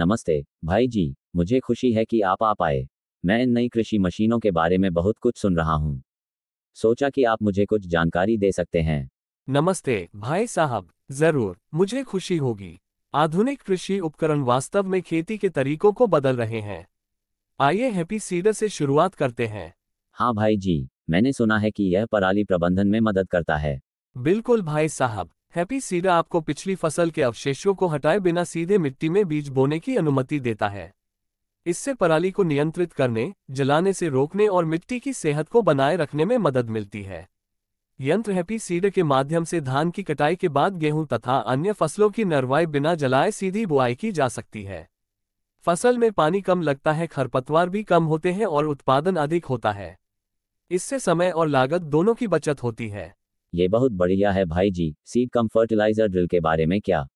नमस्ते भाई जी मुझे खुशी है कि आप आ पाए मैं इन नई कृषि मशीनों के बारे में बहुत कुछ सुन रहा हूँ सोचा कि आप मुझे कुछ जानकारी दे सकते हैं नमस्ते भाई साहब जरूर मुझे खुशी होगी आधुनिक कृषि उपकरण वास्तव में खेती के तरीकों को बदल रहे हैं आइए हैप्पी सीडर से शुरुआत करते हैं हाँ भाई जी मैंने सुना है कि यह पराली प्रबंधन में मदद करता है बिल्कुल भाई साहब हैप्पी सीडा आपको पिछली फसल के अवशेषों को हटाए बिना सीधे मिट्टी में बीज बोने की अनुमति देता है इससे पराली को नियंत्रित करने जलाने से रोकने और मिट्टी की सेहत को बनाए रखने में मदद मिलती है यंत्र हैप्पी सीड के माध्यम से धान की कटाई के बाद गेहूं तथा अन्य फसलों की नरवाई बिना जलाए सीधी बुआई की जा सकती है फसल में पानी कम लगता है खरपतवार भी कम होते हैं और उत्पादन अधिक होता है इससे समय और लागत दोनों की बचत होती है ये बहुत बढ़िया है भाई ji seed cum fertiliser drill के बारे में क्या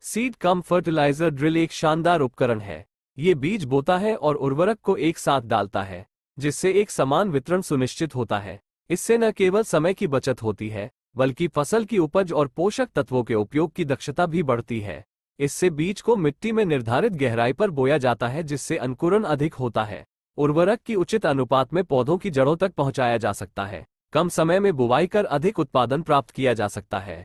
सीड कम फर्टिलाइजर ड्रिल एक शानदार उपकरण है ये बीज बोता है और उर्वरक को एक साथ डालता है जिससे एक समान वितरण सुनिश्चित होता है इससे न केवल समय की बचत होती है बल्कि फसल की उपज और पोषक तत्वों के उपयोग की दक्षता भी बढ़ती है इससे बीज को मिट्टी में निर्धारित गहराई पर बोया जाता है जिससे अंकुरण अधिक होता है उर्वरक की उचित अनुपात में पौधों की जड़ों तक पहुंचाया जा सकता है कम समय में बुवाई कर अधिक उत्पादन प्राप्त किया जा सकता है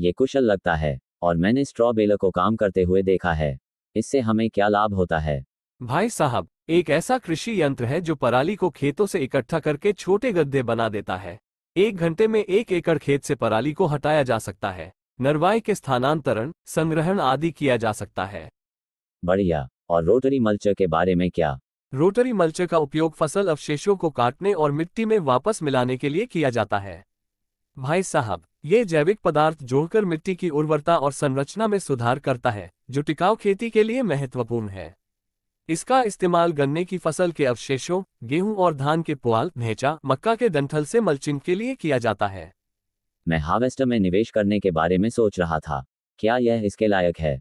ये कुशल लगता है और मैंने स्ट्रॉ बेलर को काम करते हुए देखा है इससे हमें क्या लाभ होता है भाई साहब एक ऐसा कृषि यंत्र है जो पराली को खेतों से इकट्ठा करके छोटे गड्ढे बना देता है एक घंटे में एक एकड़ खेत से पराली को हटाया जा सकता है नरवाई के स्थानांतरण संग्रहण आदि किया जा सकता है बढ़िया और रोटरी मल्चर के बारे में क्या रोटरी मल्च का उपयोग फसल अवशेषों को काटने और मिट्टी में वापस मिलाने के लिए किया जाता है भाई साहब ये जैविक पदार्थ जोड़कर मिट्टी की उर्वरता और संरचना में सुधार करता है जो टिकाऊ खेती के लिए महत्वपूर्ण है इसका इस्तेमाल गन्ने की फसल के अवशेषों गेहूं और धान के पुआल भेचा मक्का के डंठल से मल्चिंग के लिए किया जाता है मैं हार्वेस्टर में निवेश करने के बारे में सोच रहा था क्या यह इसके लायक है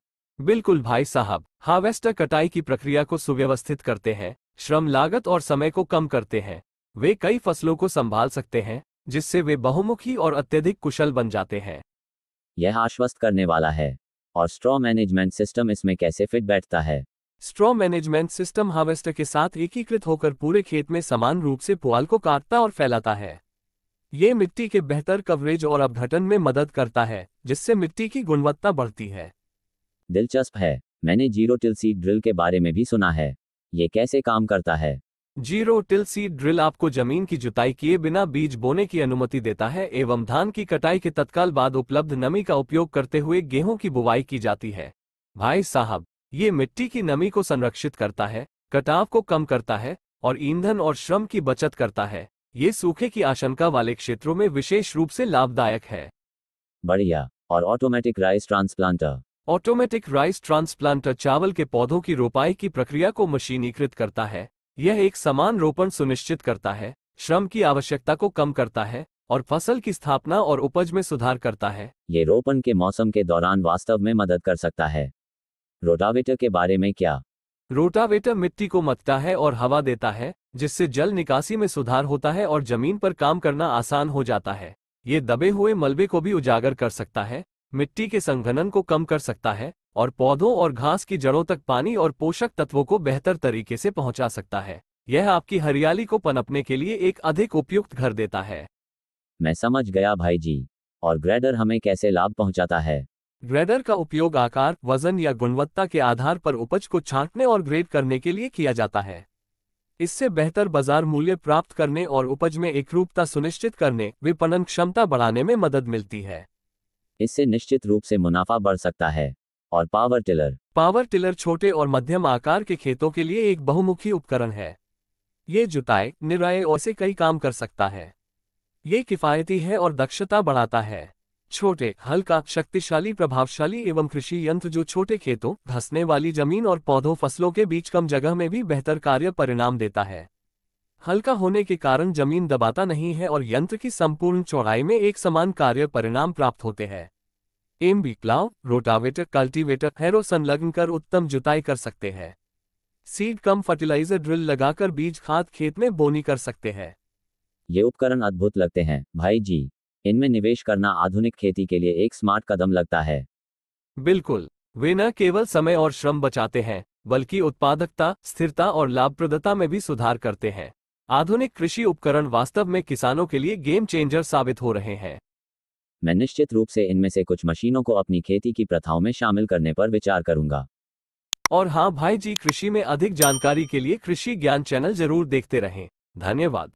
बिल्कुल भाई साहब हार्वेस्टर कटाई की प्रक्रिया को सुव्यवस्थित करते हैं श्रम लागत और समय को कम करते हैं वे कई फसलों को संभाल सकते हैं जिससे वे बहुमुखी और अत्यधिक कुशल बन जाते हैं यह आश्वस्त करने वाला है और स्ट्रॉ मैनेजमेंट सिस्टम इसमें कैसे फिट बैठता है स्ट्रॉ मैनेजमेंट सिस्टम हार्वेस्टर के साथ एकीकृत होकर पूरे खेत में समान रूप से पुआल को काटता और फैलाता है ये मिट्टी के बेहतर कवरेज और अपघटन में मदद करता है जिससे मिट्टी की गुणवत्ता बढ़ती है दिलचस्प है मैंने जीरो टिल सीड ड्रिल के बारे में भी सुना है ये कैसे काम करता है जीरो टिल सीड ड्रिल आपको जमीन की जुताई किए बिना बीज बोने की अनुमति देता है एवं धान की कटाई के तत्काल बाद उपलब्ध नमी का उपयोग करते हुए गेहूं की बुवाई की जाती है भाई साहब ये मिट्टी की नमी को संरक्षित करता है कटाव को कम करता है और ईंधन और श्रम की बचत करता है ये सूखे की आशंका वाले क्षेत्रों में विशेष रूप से लाभदायक है बढ़िया और automatic rice transplanter automatic rice transplanter चावल के पौधों की रोपाई की प्रक्रिया को मशीनीकृत करता है यह एक समान रोपण सुनिश्चित करता है श्रम की आवश्यकता को कम करता है और फसल की स्थापना और उपज में सुधार करता है ये रोपण के मौसम के दौरान वास्तव में मदद कर सकता है रोटावेटर के बारे में क्या रोटावेटर मिट्टी को मतता है और हवा देता है जिससे जल निकासी में सुधार होता है और जमीन पर काम करना आसान हो जाता है ये दबे हुए मलबे को भी उजागर कर सकता है मिट्टी के संघनन को कम कर सकता है और पौधों और घास की जड़ों तक पानी और पोषक तत्वों को बेहतर तरीके से पहुंचा सकता है यह आपकी हरियाली को पनपने के लिए एक अधिक उपयुक्त घर देता है मैं समझ गया भाई जी और ग्रेडर हमें कैसे लाभ पहुंचाता है ग्रेडर का उपयोग आकार वजन या गुणवत्ता के आधार पर उपज को छांटने और ग्रेड करने के लिए किया जाता है इससे बेहतर बाजार मूल्य प्राप्त करने और उपज में एकरूपता सुनिश्चित करने विपणन क्षमता बढ़ाने में मदद मिलती है इससे निश्चित रूप से मुनाफा बढ़ सकता है और पावर टिलर पावर टिलर छोटे और मध्यम आकार के खेतों के लिए एक बहुमुखी उपकरण है ये जुताई निराए और से कई काम कर सकता है ये किफायती है और दक्षता बढ़ाता है छोटे हल्का शक्तिशाली प्रभावशाली एवं कृषि यंत्र जो छोटे खेतों धसने वाली जमीन और पौधों फसलों के बीच कम जगह में भी बेहतर कार्य परिणाम देता है हल्का होने के कारण जमीन दबाता नहीं है और यंत्र की संपूर्ण चौड़ाई में एक समान कार्य परिणाम प्राप्त होते हैं M plough rotavator cultivator harrow संलग्न कर उत्तम जुताई कर सकते हैं सीड कम फर्टिलाइजर ड्रिल लगाकर बीज खाद खेत में बोनी कर सकते हैं ये उपकरण अद्भुत लगते हैं भाई जी इनमें निवेश करना आधुनिक खेती के लिए एक स्मार्ट कदम लगता है बिल्कुल वे न केवल समय और श्रम बचाते हैं बल्कि उत्पादकता स्थिरता और लाभप्रदता में भी सुधार करते हैं आधुनिक कृषि उपकरण वास्तव में किसानों के लिए गेम चेंजर साबित हो रहे हैं मैं निश्चित रूप से इनमें से कुछ मशीनों को अपनी खेती की प्रथाओं में शामिल करने पर विचार करूंगा और हाँ भाई जी कृषि में अधिक जानकारी के लिए कृषि ज्ञान चैनल जरूर देखते रहें धन्यवाद